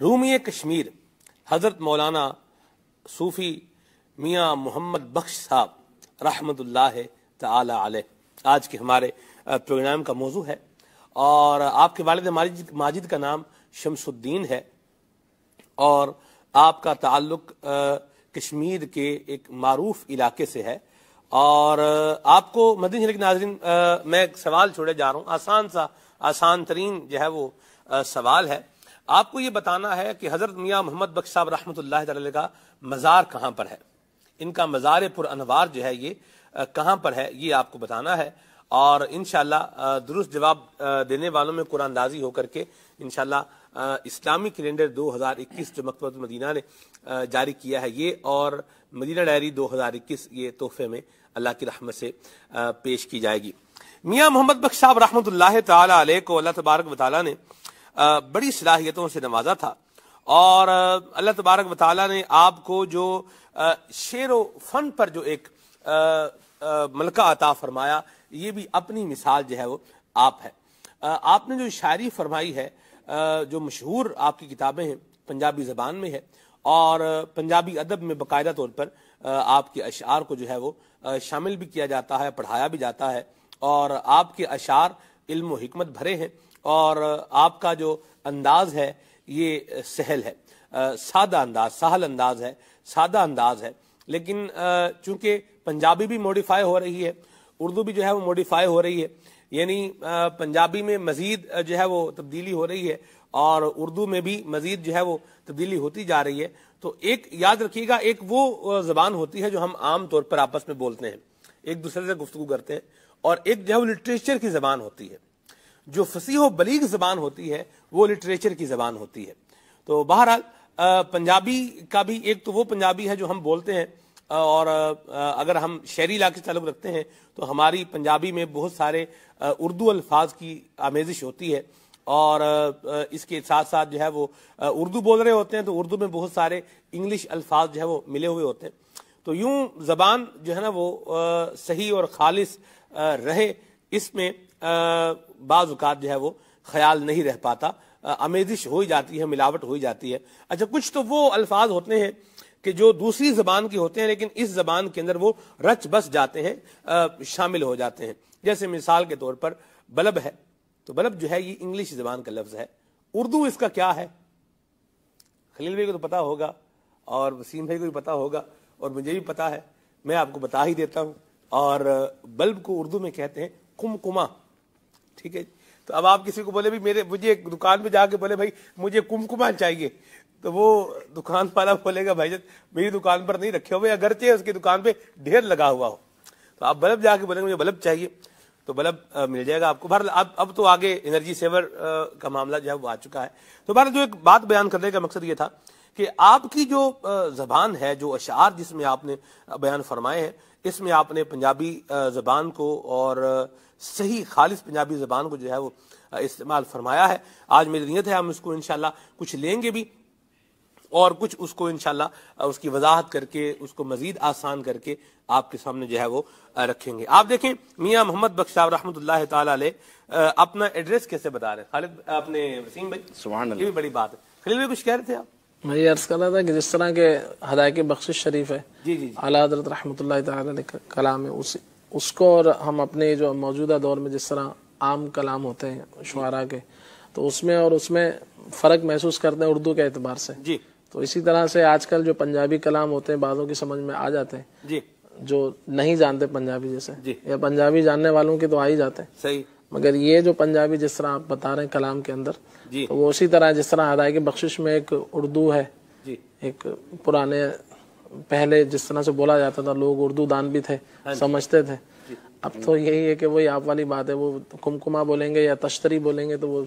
رومی کشمیر حضرت مولانا صوفی میاں محمد بخش صاحب رحمت اللہ تعالی علیہ آج کے ہمارے پروگرام کا موضوع ہے اور آپ کے والد ماجد کا نام شمس الدین ہے اور آپ کا تعلق کشمیر کے ایک معروف علاقے سے ہے اور آپ کو مدین ناظرین میں ایک سوال چھوڑے جا رہا ہوں آسان سا آسان ترین جو ہے وہ سوال ہے آپ کو یہ بتانا ہے کہ حضرت میاں محمد بخش صاحب رحمۃ اللہ تعالی کا مزار کہاں پر ہے ان کا مزار پر انوار جو ہے یہ کہاں پر ہے یہ آپ کو بتانا ہے اور انشاءاللہ درست جواب دینے والوں میں قرآن دازی ہو کر کے انشاءاللہ اسلامی کیلنڈر دو ہزار اکیس جو مکتبت المدینہ نے جاری کیا ہے یہ اور مدینہ ڈائری دو ہزار اکیس یہ تحفے میں اللہ کی رحمت سے پیش کی جائے گی میاں محمد بخش صاحب رحمۃ اللہ تعالیٰ علیہ کو اللہ تبارک و تعالیٰ نے بڑی صلاحیتوں سے نوازا تھا اور اللہ تبارک تعالیٰ نے آپ کو جو شعر و فن پر جو ایک ملکہ عطا فرمایا یہ بھی اپنی مثال جو ہے وہ آپ ہے آپ نے جو شاعری فرمائی ہے جو مشہور آپ کی کتابیں ہیں پنجابی زبان میں ہے اور پنجابی ادب میں باقاعدہ طور پر آپ کے اشعار کو جو ہے وہ شامل بھی کیا جاتا ہے پڑھایا بھی جاتا ہے اور آپ کے اشعار علم و حکمت بھرے ہیں اور آپ کا جو انداز ہے یہ سہل ہے سادہ انداز سہل انداز ہے سادہ انداز ہے لیکن چونکہ پنجابی بھی موڈیفائی ہو رہی ہے اردو بھی جو ہے وہ موڈیفائی ہو رہی ہے یعنی پنجابی میں مزید جو ہے وہ تبدیلی ہو رہی ہے اور اردو میں بھی مزید جو ہے وہ تبدیلی ہوتی جا رہی ہے تو ایک یاد رکھیے گا ایک وہ زبان ہوتی ہے جو ہم عام طور پر آپس میں بولتے ہیں ایک دوسرے سے گفتگو کرتے ہیں اور ایک جو ہے وہ لٹریچر کی زبان ہوتی ہے جو فصیح و بلیغ زبان ہوتی ہے وہ لٹریچر کی زبان ہوتی ہے تو بہرحال پنجابی کا بھی ایک تو وہ پنجابی ہے جو ہم بولتے ہیں اور اگر ہم شہری علاقے سے تعلق رکھتے ہیں تو ہماری پنجابی میں بہت سارے اردو الفاظ کی آمیزش ہوتی ہے اور اس کے ساتھ ساتھ جو ہے وہ اردو بول رہے ہوتے ہیں تو اردو میں بہت سارے انگلش الفاظ جو ہے وہ ملے ہوئے ہوتے ہیں تو یوں زبان جو ہے نا وہ صحیح اور خالص رہے اس میں بعض اوقات جو ہے وہ خیال نہیں رہ پاتا آمیزش ہوئی جاتی ہے ملاوٹ ہوئی جاتی ہے اچھا کچھ تو وہ الفاظ ہوتے ہیں کہ جو دوسری زبان کے ہوتے ہیں لیکن اس زبان کے اندر وہ رچ بس جاتے ہیں شامل ہو جاتے ہیں جیسے مثال کے طور پر بلب ہے تو بلب جو ہے یہ انگلش زبان کا لفظ ہے اردو اس کا کیا ہے خلیل بھائی کو تو پتا ہوگا اور وسیم بھائی کو بھی پتا ہوگا اور مجھے بھی پتا ہے میں آپ کو بتا ہی دیتا ہوں اور بلب کو اردو میں کہتے ہیں کمکما ٹھیک ہے جی؟ تو اب آپ کسی کو بولے بھی میرے مجھے ایک دکان میں جا کے بولے بھائی مجھے کمکمان چاہیے تو وہ دکان والا بولے گا بھائی جان میری دکان پر نہیں رکھے ہوئے اگرچہ اس کی دکان پہ ڈھیر لگا ہوا ہو تو آپ بلب جا کے بولیں گے مجھے بلب چاہیے تو بلب مل جائے گا آپ کو بہرحال اب اب تو آگے انرجی سیور کا معاملہ جو ہے وہ آ چکا ہے تو بہرحال جو ایک بات بیان کرنے کا مقصد یہ تھا کہ آپ کی جو زبان ہے جو اشعار جس میں آپ نے بیان فرمائے ہیں اس میں آپ نے پنجابی زبان کو اور صحیح خالص پنجابی زبان کو جو ہے وہ استعمال فرمایا ہے آج میری نیت ہے ہم اس کو انشاءاللہ کچھ لیں گے بھی اور کچھ اس کو انشاءاللہ اس کی وضاحت کر کے اس کو مزید آسان کر کے آپ کے سامنے جو ہے وہ رکھیں گے آپ دیکھیں میاں محمد بخشا رحمۃ اللہ تعالی علیہ اپنا ایڈریس کیسے بتا رہے ہیں خالد اپنے وسیم بھائی یہ بھی بڑی بات ہے خلیل بھائی کچھ کہہ رہے تھے آپ میں یہ عرض کر رہا تھا کہ جس طرح کے ہدایت بخش شریف ہے جی، جی، جی۔ حضرت رحمۃ اللہ تعالیٰ نے کلام ہے اس کو اور ہم اپنے جو موجودہ دور میں جس طرح عام کلام ہوتے ہیں شعرا کے تو اس میں اور اس میں فرق محسوس کرتے ہیں اردو کے اعتبار سے جی تو اسی طرح سے آج کل جو پنجابی کلام ہوتے ہیں بعضوں کی سمجھ میں آ جاتے ہیں جو نہیں جانتے پنجابی جیسے جی یا پنجابی جاننے والوں کے تو آ ہی جاتے ہیں مگر یہ جو پنجابی جس طرح آپ بتا رہے ہیں کلام کے اندر جی وہ اسی طرح جس طرح ادائیگی بخشش میں ایک اردو ہے جی۔ ایک پرانے پہلے جس طرح سے بولا جاتا تھا لوگ اردو دان بھی تھے ہاں جی۔ سمجھتے تھے جی۔ اب تو یہی ہے کہ وہی آپ والی بات ہے وہ کمکما بولیں گے یا تشتری بولیں گے تو وہ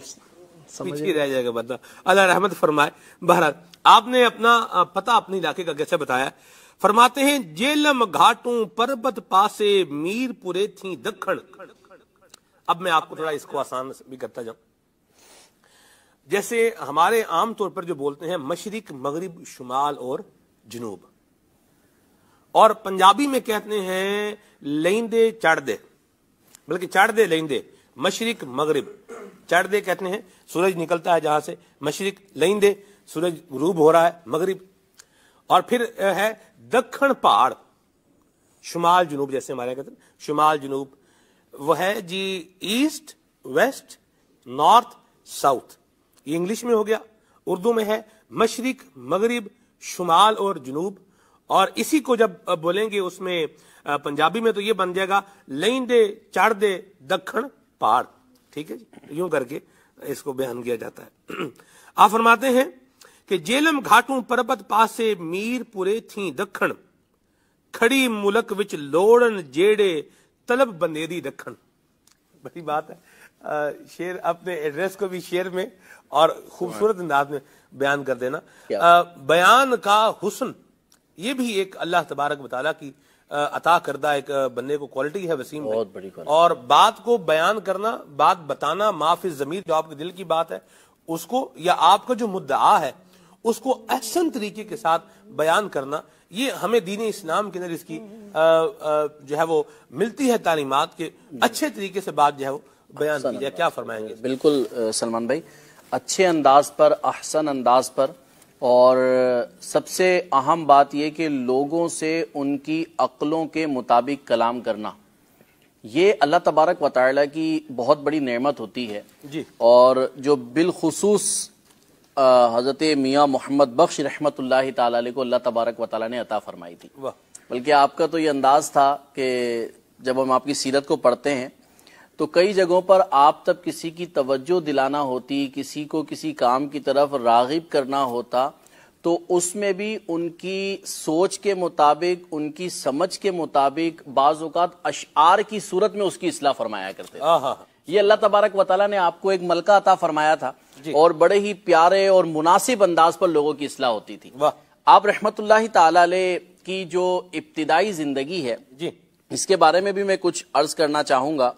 رہ جائے گا بندہ اللہ رحمت فرمائے بہرحال آپ نے اپنا پتہ اپنے علاقے کا کیسے بتایا فرماتے ہیں جیلم گھاٹوں پربت پاسے میر پورے تھیں دکھڑ اب میں آپ کو تھوڑا اس کو آسان بھی کرتا جاؤں جیسے ہمارے عام طور پر جو بولتے ہیں مشرق مغرب شمال اور جنوب اور پنجابی میں کہتے ہیں لیندے چڑھ دے بلکہ چڑھ دے لیندے مشرق مغرب چڑھ دے کہتے ہیں سورج نکلتا ہے جہاں سے مشرق لیندے سورج غروب ہو رہا ہے مغرب اور پھر ہے دکھن پہاڑ شمال جنوب جیسے ہمارے کہتے ہیں شمال جنوب وہ ہے جی ایسٹ ویسٹ نارتھ ساؤتھ یہ انگلش میں ہو گیا اردو میں ہے مشرق مغرب شمال اور جنوب اور اسی کو جب بولیں گے اس میں پنجابی میں تو یہ بن جائے گا لین دے چڑھ دے دکھن پہاڑ ٹھیک ہے جی یوں کر کے اس کو بیان کیا جاتا ہے آپ فرماتے ہیں کہ جیلم گھاٹوں پربت پاسے میر پورے تھیں دکھن کھڑی ملک وچ لوڑن جیڑے طلب بنیری رکھن بڑی بات ہے شیر اپنے ایڈریس کو بھی شیر میں اور خوبصورت انداز میں بیان کر دینا بیان کا حسن یہ بھی ایک اللہ تبارک مطالعہ کی عطا کردہ ایک بندے کو کوالٹی ہے وسیم بہت بڑی اور بات کو بیان کرنا بات بتانا معافی ضمیر جو آپ کے دل کی بات ہے اس کو یا آپ کا جو مدعا ہے اس کو احسن طریقے کے ساتھ بیان کرنا یہ ہمیں دین اسلام کے اندر اس کی جو ہے وہ ملتی ہے تعلیمات کے اچھے طریقے سے بات جو ہے وہ بیان کیا فرمائیں گے بالکل سلمان بھائی اچھے انداز پر احسن انداز پر اور سب سے اہم بات یہ کہ لوگوں سے ان کی عقلوں کے مطابق کلام کرنا یہ اللہ تبارک وطالعہ کی بہت بڑی نعمت ہوتی ہے جی اور جو بالخصوص حضرت میاں محمد بخش رحمت اللہ تعالیٰ کو اللہ تبارک و تعالیٰ نے عطا فرمائی تھی بلکہ آپ کا تو یہ انداز تھا کہ جب ہم آپ کی سیرت کو پڑھتے ہیں تو کئی جگہوں پر آپ تب کسی کی توجہ دلانا ہوتی کسی کو کسی کام کی طرف راغب کرنا ہوتا تو اس میں بھی ان کی سوچ کے مطابق ان کی سمجھ کے مطابق بعض اوقات اشعار کی صورت میں اس کی اصلاح فرمایا کرتے یہ اللہ تبارک و تعالیٰ نے آپ کو ایک ملکہ عطا فرمایا تھا جی۔ اور بڑے ہی پیارے اور مناسب انداز پر لوگوں کی اصلاح ہوتی تھی آپ رحمت اللہ تعالیٰ کی جو ابتدائی زندگی ہے جی اس کے بارے میں بھی میں کچھ عرض کرنا چاہوں گا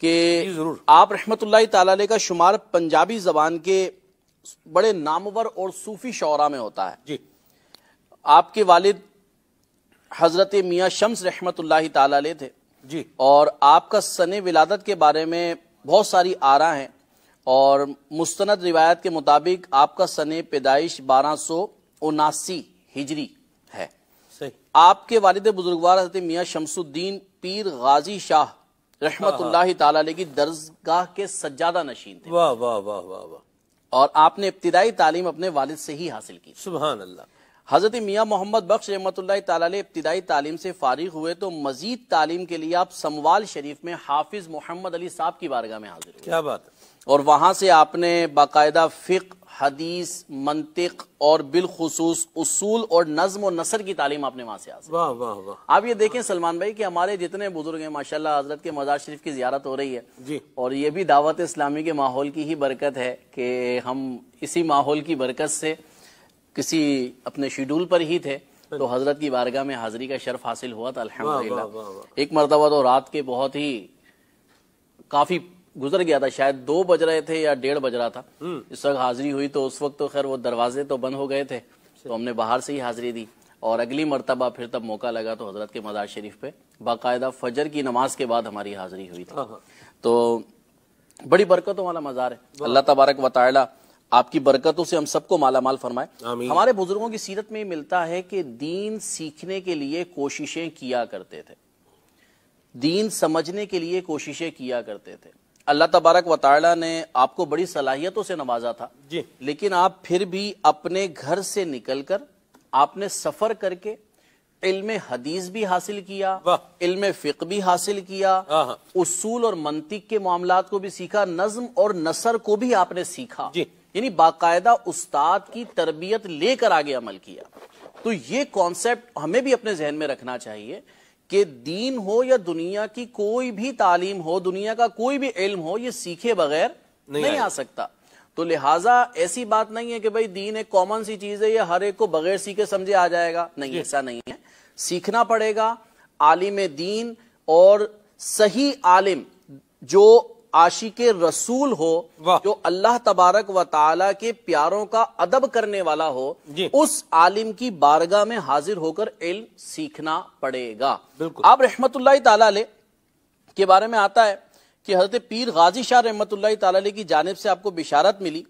کہ جی، ضرور آپ رحمت اللہ تعالی کا شمار پنجابی زبان کے بڑے نامور اور صوفی شعراء میں ہوتا ہے جی آپ کے والد حضرت میاں شمس رحمت اللہ تعالی علیہ جی اور آپ کا سن ولادت کے بارے میں بہت ساری آرا ہیں اور مستند روایت کے مطابق آپ کا سن پیدائش بارہ سو اناسی ہجری ہے آپ کے والد بزرگوار حضرت میاں شمس الدین پیر غازی شاہ رحمت اللہ تعالی کی درزگاہ کے سجادہ نشین تھے اور آپ نے ابتدائی تعلیم اپنے والد سے ہی حاصل کی سبحان اللہ حضرت میاں محمد بخش رحمت اللہ تعالیٰ ابتدائی تعلیم سے فارغ ہوئے تو مزید تعلیم کے لیے آپ سموال شریف میں حافظ محمد علی صاحب کی بارگاہ میں حاضر ہوئے اور وہاں سے آپ نے باقاعدہ حدیث منطق اور بالخصوص اصول اور نظم و نثر کی تعلیم آپ نے وہاں سے آپ یہ دیکھیں سلمان بھائی کہ ہمارے جتنے بزرگ ہیں ماشاءاللہ حضرت کے مزار شریف کی زیارت ہو رہی ہے جی اور یہ بھی دعوت اسلامی کے ماحول کی ہی برکت ہے کہ ہم اسی ماحول کی برکت سے کسی اپنے شیڈول پر ہی تھے تو ہاں۔ حضرت کی بارگاہ میں حاضری کا شرف حاصل ہوا تھا الحمدللہ ایک مرتبہ تو رات کے بہت ہی کافی گزر گیا تھا شاید دو بج رہے تھے یا ڈیڑھ بج رہا تھا اس وقت حاضری ہوئی تو اس وقت تو خیر وہ دروازے تو بند ہو گئے تھے تو ہم نے باہر سے ہی حاضری دی اور اگلی مرتبہ پھر تب موقع لگا تو حضرت کے مزار شریف پہ باقاعدہ فجر کی نماز کے بعد ہماری حاضری ہوئی تھی ہاں، ہاں۔ تو بڑی برکتوں والا مزار ہے اللہ تبارک و تعالی آپ کی برکتوں سے ہم سب کو مالا مال فرمائے ہمارے بزرگوں کی سیرت میں ملتا ہے کہ دین سیکھنے کے لیے کوششیں کیا کرتے تھے دین سمجھنے کے لیے کوششیں کیا کرتے تھے اللہ تبارک و تعالیٰ نے آپ کو بڑی صلاحیتوں سے نوازا تھا جی۔ لیکن آپ پھر بھی اپنے گھر سے نکل کر آپ نے سفر کر کے علم حدیث بھی حاصل کیا علم فقہ بھی حاصل کیا ہاں، ہاں۔ اصول اور منطق کے معاملات کو بھی سیکھا نظم اور نثر کو بھی آپ نے سیکھا جی۔ یعنی باقاعدہ استاد کی تربیت لے کر آگے عمل کیا تو یہ کانسیپٹ ہمیں بھی اپنے ذہن میں رکھنا چاہیے کہ دین ہو یا دنیا کی کوئی بھی تعلیم ہو دنیا کا کوئی بھی علم ہو یہ سیکھے بغیر نہیں آ سکتا تو لہٰذا ایسی بات نہیں ہے کہ بھائی دین ایک کامن سی چیز ہے یہ ہر ایک کو بغیر سیکھے سمجھے آ جائے گا نہیں جی۔ ایسا نہیں ہے سیکھنا پڑے گا عالم دین اور صحیح عالم جو عاشق کے رسول ہو جو اللہ تبارک و تعالی کے پیاروں کا ادب کرنے والا ہو جی۔ اس عالم کی بارگاہ میں حاضر ہو کر علم سیکھنا پڑے گا بالکل آپ رحمت اللہ تعالی کے بارے میں آتا ہے کہ حضرت پیر غازی شاہ رحمت اللہ تعالی کی جانب سے آپ کو بشارت ملی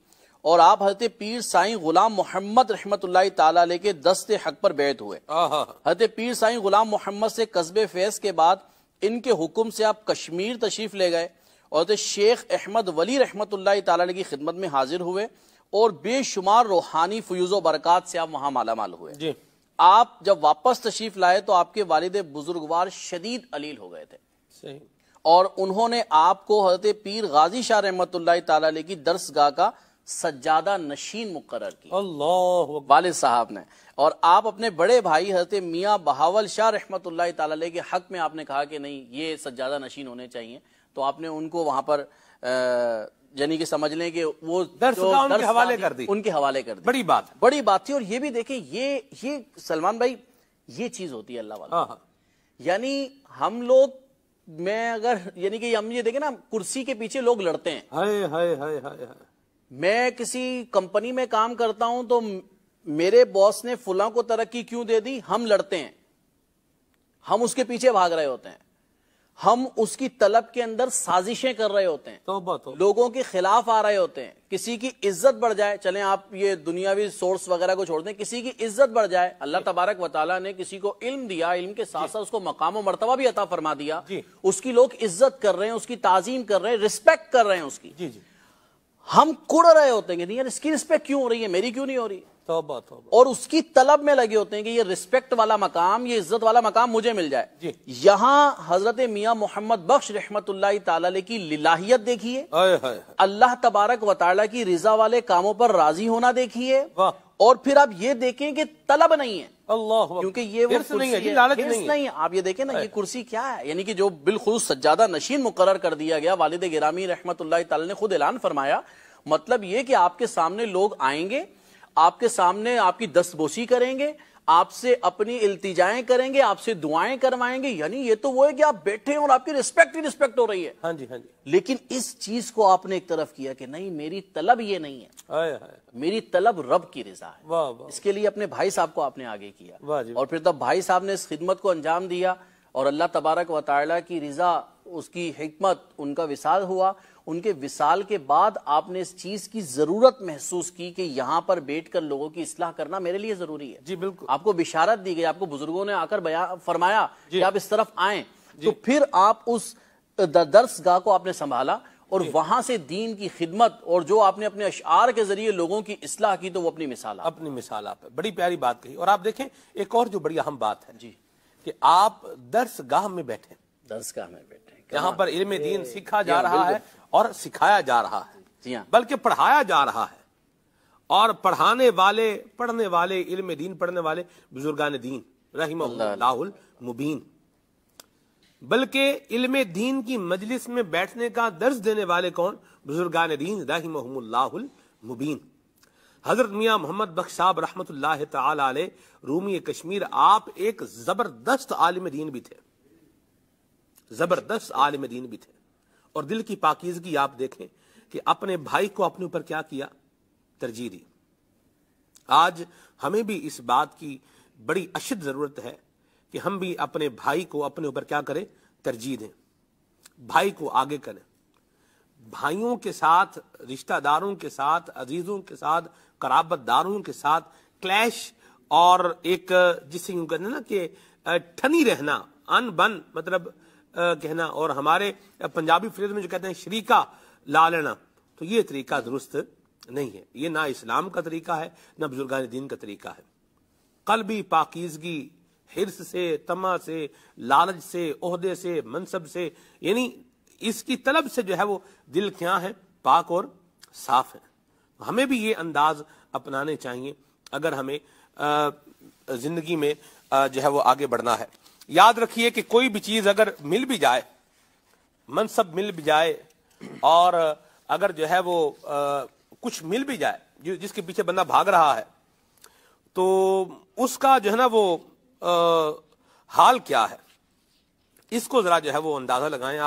اور آپ حضرت پیر سائیں غلام محمد رحمت اللہ تعالی کے دست حق پر بیعت ہوئے حضرت پیر سائیں غلام محمد سے قصب فیض کے بعد ان کے حکم سے آپ کشمیر تشریف لے گئے اور شیخ احمد ولی رحمت اللہ تعالیٰ کی خدمت میں حاضر ہوئے اور بے شمار روحانی فیوز و برکات سے آپ وہاں مالا مال ہوئے جی۔ آپ جب واپس تشریف لائے تو آپ کے والد بزرگوار شدید علیل ہو گئے تھے اور انہوں نے آپ کو حضرت پیر غازی شاہ رحمت اللہ تعالی کی درس گاہ کا سجادہ نشین مقرر اللہ والد صاحب نے اور آپ اپنے بڑے بھائی حضرت میاں بہاول شاہ رحمت اللہ تعالی کے حق میں آپ نے کہا کہ نہیں یہ سجادہ نشین ہونے چاہیے تو آپ نے ان کو وہاں پر یعنی کہ سمجھ لیں کہ وہ ان کے حوالے کر دی بڑی بات بڑی بات تھی اور یہ بھی دیکھیں یہ یہ سلمان بھائی یہ چیز ہوتی ہے اللہ والا ہاں، ہاں۔ یعنی ہم لوگ میں اگر یعنی کہ ہم یہ دیکھیں نا کرسی کے پیچھے لوگ لڑتے ہیں میں کسی کمپنی میں کام کرتا ہوں تو میرے باس نے فلاں کو ترقی کیوں دے دی ہم لڑتے ہیں ہم اس کے پیچھے بھاگ رہے ہوتے ہیں ہم اس کی طلب کے اندر سازشیں کر رہے ہوتے ہیں لوگوں کے خلاف آ رہے ہوتے ہیں کسی کی عزت بڑھ جائے چلیں آپ یہ دنیاوی سورس وغیرہ کو چھوڑ دیں کسی کی عزت بڑھ جائے اللہ جی۔ تبارک و تعالیٰ نے کسی کو علم دیا علم کے ساتھ جی۔ ساتھ اس کو مقام و مرتبہ بھی عطا فرما دیا جی۔ اس کی لوگ عزت کر رہے ہیں اس کی تعظیم کر رہے ہیں رسپیکٹ کر رہے ہیں اس کی ہم کڑ رہے ہوتے ہیں یار اس کی رسپیکٹ کیوں ہو رہی ہے میری کیوں نہیں ہو رہی ہے اور اس کی طلب میں لگے ہوتے ہیں کہ یہ ریسپیکٹ والا مقام یہ عزت والا مقام مجھے مل جائے جی۔ یہاں حضرت میاں محمد بخش رحمت اللہ تعالی کی للاحیت دیکھیے اللہ تبارک و تعالی کی رضا والے کاموں پر راضی ہونا دیکھیے اور پھر آپ یہ دیکھیں کہ طلب نہیں ہے اللہ کیونکہ یہ نہیں آپ یہ دیکھیں نا یہ کرسی کیا ہے یعنی کہ جو بالخصوص سجادہ نشین مقرر کر دیا گیا والد گرامی رحمت اللہ تعالیٰ نے خود اعلان فرمایا مطلب یہ کہ آپ کے سامنے لوگ آئیں گے آپ کے سامنے آپ کی دست بوسی کریں گے آپ سے اپنی التجائیں کریں گے آپ سے دعائیں کروائیں گے یعنی یہ تو وہ ہے کہ آپ بیٹھے ہیں اور آپ کی رسپیکٹ ہی ریسپیکٹ ہو رہی ہے ہاں جی ہاں جی لیکن اس چیز کو آپ نے ایک طرف کیا کہ نہیں میری طلب یہ نہیں ہے میری طلب رب کی رضا ہے اس کے لیے اپنے بھائی صاحب کو آپ نے آگے کیا جی، اور پھر تب بھائی صاحب نے اس خدمت کو انجام دیا اور اللہ تبارک و تعالیٰ کی رضا اس کی حکمت ان کا وسال ہوا ان کے وسال کے بعد آپ نے اس چیز کی ضرورت محسوس کی کہ یہاں پر بیٹھ کر لوگوں کی اصلاح کرنا میرے لیے ضروری ہے جی بالکل آپ کو بشارت دی گئی آپ کو بزرگوں نے آ کر فرمایا فرمایا جی۔ کہ آپ اس طرف آئیں تو جی۔ پھر آپ اس درس گاہ کو آپ نے سنبھالا اور جی۔ وہاں سے دین کی خدمت اور جو آپ نے اپنے اشعار کے ذریعے لوگوں کی اصلاح کی تو وہ اپنی مثال اپنی مثال آپ بڑی پیاری بات کہی اور آپ دیکھیں ایک اور جو بڑی اہم بات ہے جی کہ آپ درس گاہ میں بیٹھے درس گاہ میں بیٹھے جہاں پر علم دین سیکھا جا رہا ہے اور سکھایا جا رہا ہے جی ہاں۔ بلکہ پڑھایا جا رہا ہے اور پڑھانے والے پڑھنے والے علم دین پڑھنے والے بزرگان دین رحم اللہ المبین بلکہ علم دین کی مجلس میں بیٹھنے کا درس دینے والے کون بزرگان دین رحم اللہ المبین حضرت میاں محمد بخش صاحب رحمت اللہ تعالی علیہ رومی کشمیر آپ ایک زبردست عالم دین بھی تھے زبردست عالم دین بھی تھے اور دل کی پاکیزگی آپ دیکھیں کہ اپنے بھائی کو اپنے اوپر کیا کیا ترجیح دی آج ہمیں بھی اس بات کی بڑی اشد ضرورت ہے کہ ہم بھی اپنے بھائی کو اپنے اوپر کیا کریں ترجیح دیں بھائی کو آگے کریں بھائیوں کے ساتھ رشتہ داروں کے ساتھ عزیزوں کے ساتھ قرابت داروں کے ساتھ کلیش اور ایک جس کہ ٹھنی رہنا ان بن مطلب کہنا اور ہمارے پنجابی فریض میں جو کہتے ہیں شریکہ لا لینا تو یہ طریقہ درست نہیں ہے یہ نہ اسلام کا طریقہ ہے نہ بزرگان دین کا طریقہ ہے قلبی پاکیزگی حرص سے تما سے لالچ سے عہدے سے منصب سے یعنی اس کی طلب سے جو ہے وہ دل کیا ہے پاک اور صاف ہے ہمیں بھی یہ انداز اپنانے چاہیے اگر ہمیں زندگی میں جو ہے وہ آگے بڑھنا ہے یاد رکھیے کہ کوئی بھی چیز اگر مل بھی جائے منصب مل بھی جائے اور اگر جو ہے وہ کچھ مل بھی جائے جس کے پیچھے بندہ بھاگ رہا ہے تو اس کا جو ہے نا وہ حال کیا ہے اس کو ذرا جو ہے وہ اندازہ لگائیں